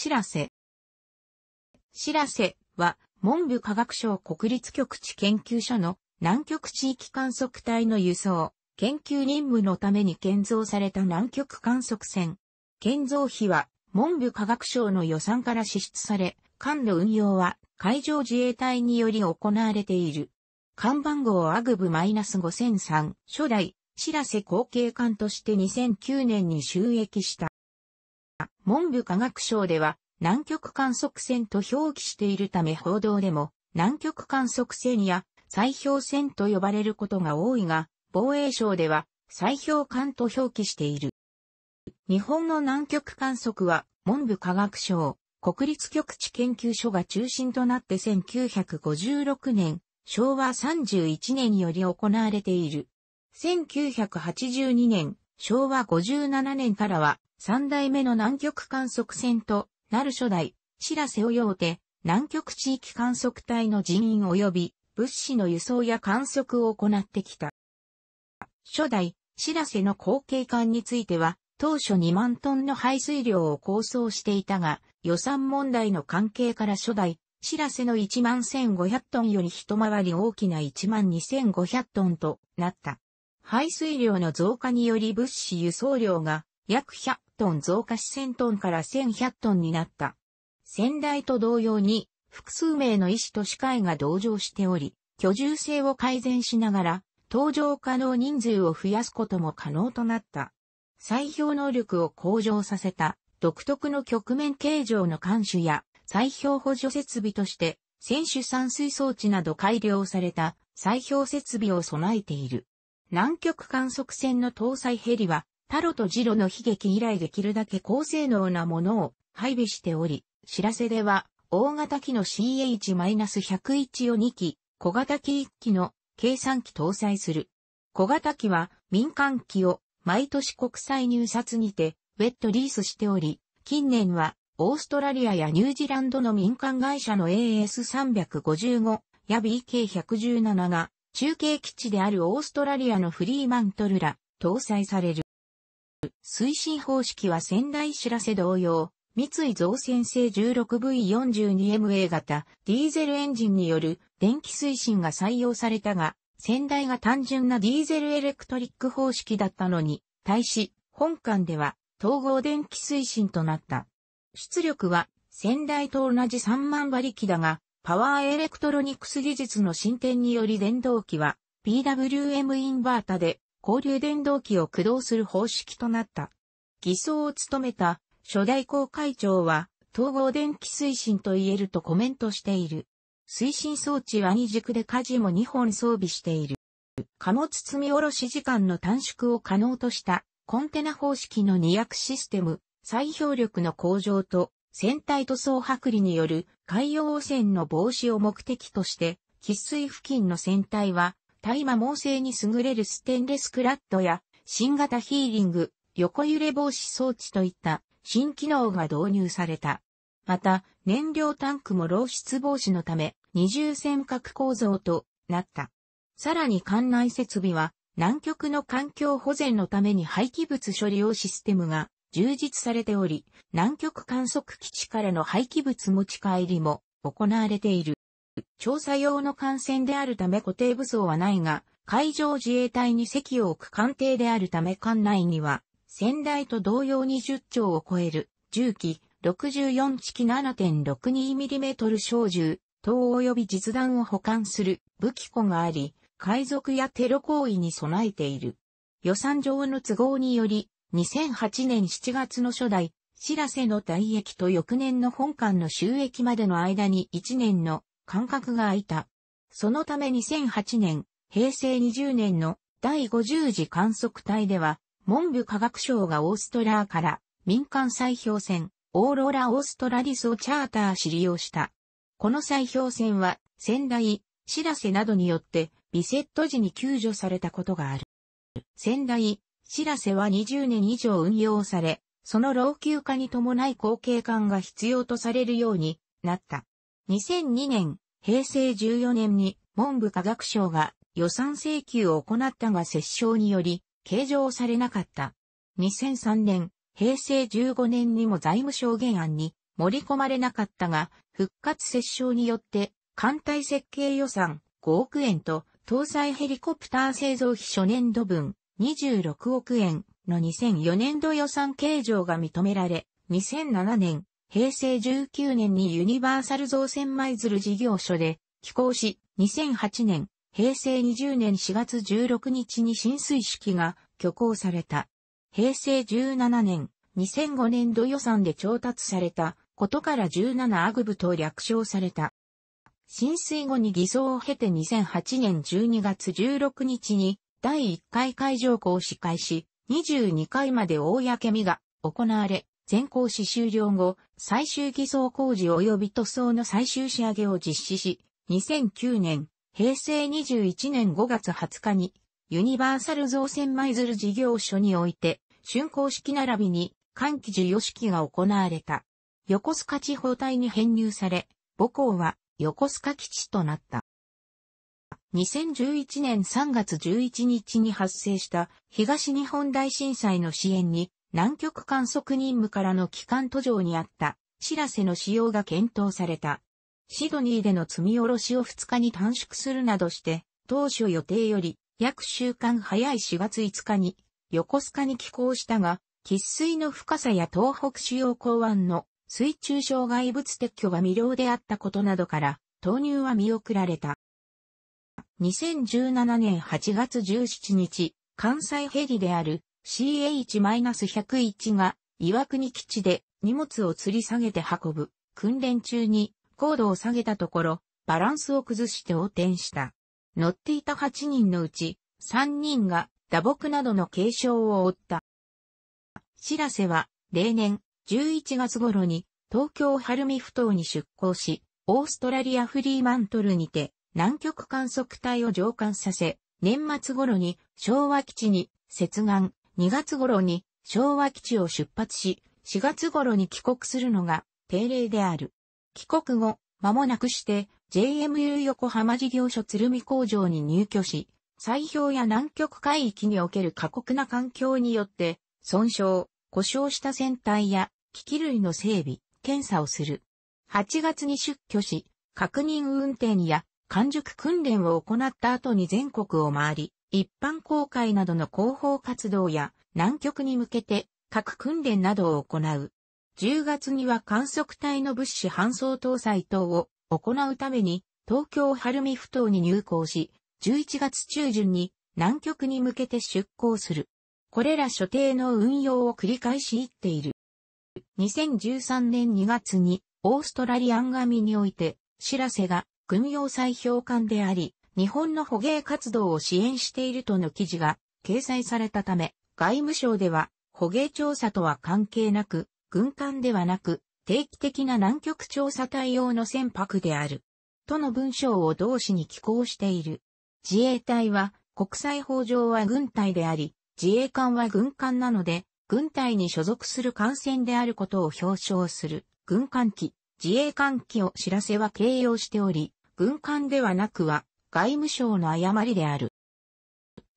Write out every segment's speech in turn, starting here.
知らせ。知らせは、文部科学省国立局地研究所の南極地域観測隊の輸送、研究任務のために建造された南極観測船。建造費は文部科学省の予算から支出され、艦の運用は海上自衛隊により行われている。看板号アグブ -5003 初代、知らせ後継艦として2009年に収益した。文部科学省では南極観測船と表記しているため報道でも南極観測船や砕氷船と呼ばれることが多いが、防衛省では砕氷艦と表記している。日本の南極観測は文部科学省国立局地研究所が中心となって1956年、昭和31年により行われている。1982年、昭和57年からは三代目の南極観測船となる初代、白瀬及て、南極地域観測隊の人員及び物資の輸送や観測を行ってきた。初代、白瀬の後継艦については、当初2万トンの排水量を構想していたが、予算問題の関係から初代、白瀬の1万1500トンより一回り大きな1万2500トンとなった。排水量の増加により物資輸送量が約100トン増加し1000トンから1100トンになった。先代と同様に、複数名の医師と歯科医が同乗しており、居住性を改善しながら、搭乗可能人数を増やすことも可能となった。採票能力を向上させた、独特の局面形状の監視や、採票補助設備として、選手散水装置など改良された採氷設備を備えている。南極観測船の搭載ヘリはタロとジロの悲劇以来できるだけ高性能なものを配備しており、知らせでは、大型機の CH-101 を2機、小型機1機の計算機搭載する。小型機は民間機を毎年国際入札にてウェットリースしており、近年はオーストラリアやニュージーランドの民間会社の AS355 や BK117 が中継基地であるオーストラリアのフリーマントルら搭載される。推進方式は仙台知らせ同様、三井造船製 16V42MA 型ディーゼルエンジンによる電気推進が採用されたが、先代が単純なディーゼルエレクトリック方式だったのに、対し、本館では統合電気推進となった。出力は先代と同じ3万馬力だが、パワーエレクトロニクス技術の進展により電動機は PWM インバータで交流電動機を駆動する方式となった。偽装を務めた初代公会長は統合電気推進と言えるとコメントしている。推進装置は2軸で舵も2本装備している。貨物積み下ろし時間の短縮を可能としたコンテナ方式の二役システム、再氷力の向上と船体塗装剥離による海洋汚染の防止を目的として、喫水付近の船体は大麻猛性に優れるステンレスクラッドや新型ヒーリング、横揺れ防止装置といった新機能が導入された。また、燃料タンクも漏出防止のため二重尖閣構造となった。さらに艦内設備は南極の環境保全のために廃棄物処理用システムが充実されており、南極観測基地からの廃棄物持ち帰りも行われている。調査用の艦船であるため固定武装はないが、海上自衛隊に席を置く艦艇であるため艦内には、先代と同様に10丁を超える、重機、64式 7.62mm 小銃、等及び実弾を保管する武器庫があり、海賊やテロ行為に備えている。予算上の都合により、2008年7月の初代、知らせの退役と翌年の本館の収益までの間に1年の間隔が空いた。そのため2008年、平成20年の第50次観測隊では、文部科学省がオーストラーから民間砕氷船、オーロラオーストラリスをチャーターし利用した。この砕氷船は、仙台、知らせなどによって、ビセット時に救助されたことがある。仙台、知らせは20年以上運用され、その老朽化に伴い後継艦が必要とされるようになった。2002年、平成14年に文部科学省が予算請求を行ったが折衝により、計上されなかった。2003年、平成15年にも財務省原案に盛り込まれなかったが、復活折衝によって、艦隊設計予算5億円と、搭載ヘリコプター製造費初年度分26億円の2004年度予算計上が認められ、2007年、平成19年にユニバーサル造船舞鶴事業所で寄港し、2008年、平成20年4月16日に浸水式が挙行された。平成17年、2005年度予算で調達されたことから17アグブと略称された。浸水後に偽装を経て2008年12月16日に第1回会場校司会し、22回まで公見が行われ、全行試終了後、最終偽装工事及び塗装の最終仕上げを実施し、2009年、平成21年5月20日に、ユニバーサル造船舞鶴事業所において、竣工式並びに、換気授与式が行われた。横須賀地方隊に編入され、母校は横須賀基地となった。2011年3月11日に発生した東日本大震災の支援に南極観測任務からの帰還途上にあった、しらせの使用が検討された。シドニーでの積み下ろしを2日に短縮するなどして、当初予定より約週間早い4月5日に横須賀に寄港したが、喫水の深さや東北主要港湾の水中障害物撤去が未了であったことなどから、投入は見送られた。2017年8月17日、関西ヘリである CH-101 が岩国基地で荷物を吊り下げて運ぶ訓練中に高度を下げたところバランスを崩して横転した。乗っていた8人のうち3人が打撲などの軽傷を負った。しらせは例年11月頃に東京晴海ふ頭に出港し、オーストラリアフリーマントルにて南極観測隊を上艦させ、年末頃に昭和基地に接岸、2月頃に昭和基地を出発し、4月頃に帰国するのが定例である。帰国後、間もなくして JMU 横浜事業所鶴見工場に入居し、砕氷や南極海域における過酷な環境によって、損傷、故障した船体や機器類の整備、検査をする。8月に出居し、確認運転や完熟訓練を行った後に全国を回り、一般公開などの広報活動や南極に向けて各訓練などを行う。10月には観測隊の物資搬送搭載等を行うために東京晴海ふ頭に入港し、11月中旬に南極に向けて出港する。これら所定の運用を繰り返し言っている。2013年2月にオーストラリアンガミにおいて、しらせが軍用砕評艦であり、日本の捕鯨活動を支援しているとの記事が掲載されたため、外務省では捕鯨調査とは関係なく、軍艦ではなく、定期的な南極調査隊用の船舶である。との文章を同紙に寄稿している。自衛隊は、国際法上は軍隊であり、自衛官は軍艦なので、軍隊に所属する艦船であることを表彰する、軍艦機、自衛艦機を知らせは形容しており、軍艦ではなくは、外務省の誤りである。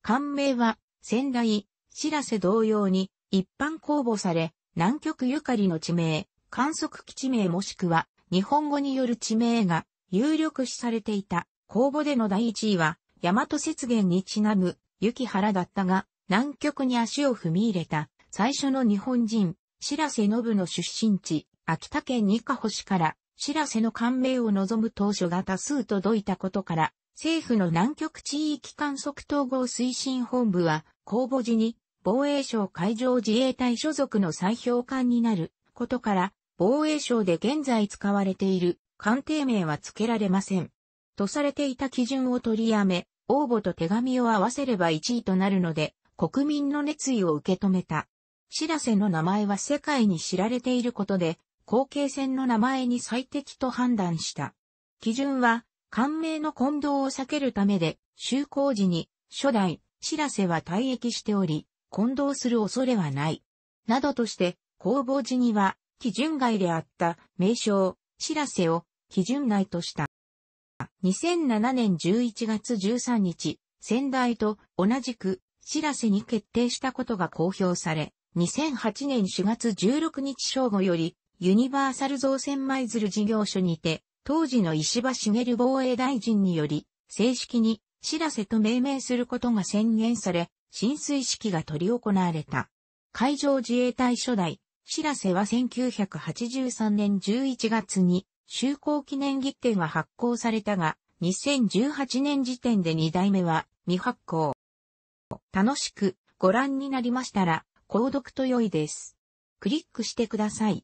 官名は、仙台、知らせ同様に、一般公募され、南極ゆかりの地名、観測基地名もしくは、日本語による地名が、有力視されていた。公募での第1位は、大和雪原にちなむ、雪原だったが、南極に足を踏み入れた、最初の日本人、白瀬信の出身地、秋田県二カ星から、白瀬の官名を望む当初が多数届いたことから、政府の南極地域観測統合推進本部は、公募時に防衛省海上自衛隊所属の再評艦になることから、防衛省で現在使われている艦艇名は付けられません。とされていた基準を取りやめ、応募と手紙を合わせれば1位となるので、国民の熱意を受け止めた。知らせの名前は世界に知られていることで、後継船の名前に最適と判断した。基準は、官名の混同を避けるためで、就航時に、初代、知らせは退役しており、混同する恐れはない。などとして、公募時には、基準外であった名称、知らせを基準内とした。2007年11月13日、仙台と同じく、知らせに決定したことが公表され、2008年4月16日正午より、ユニバーサル造船舞鶴事業所にて、当時の石破茂防衛大臣により、正式に、しらせと命名することが宣言され、浸水式が執り行われた。海上自衛隊初代、しらせは1983年11月に、就航記念儀典が発行されたが、2018年時点で2代目は未発行。楽しくご覧になりましたら、購読と良いです。クリックしてください。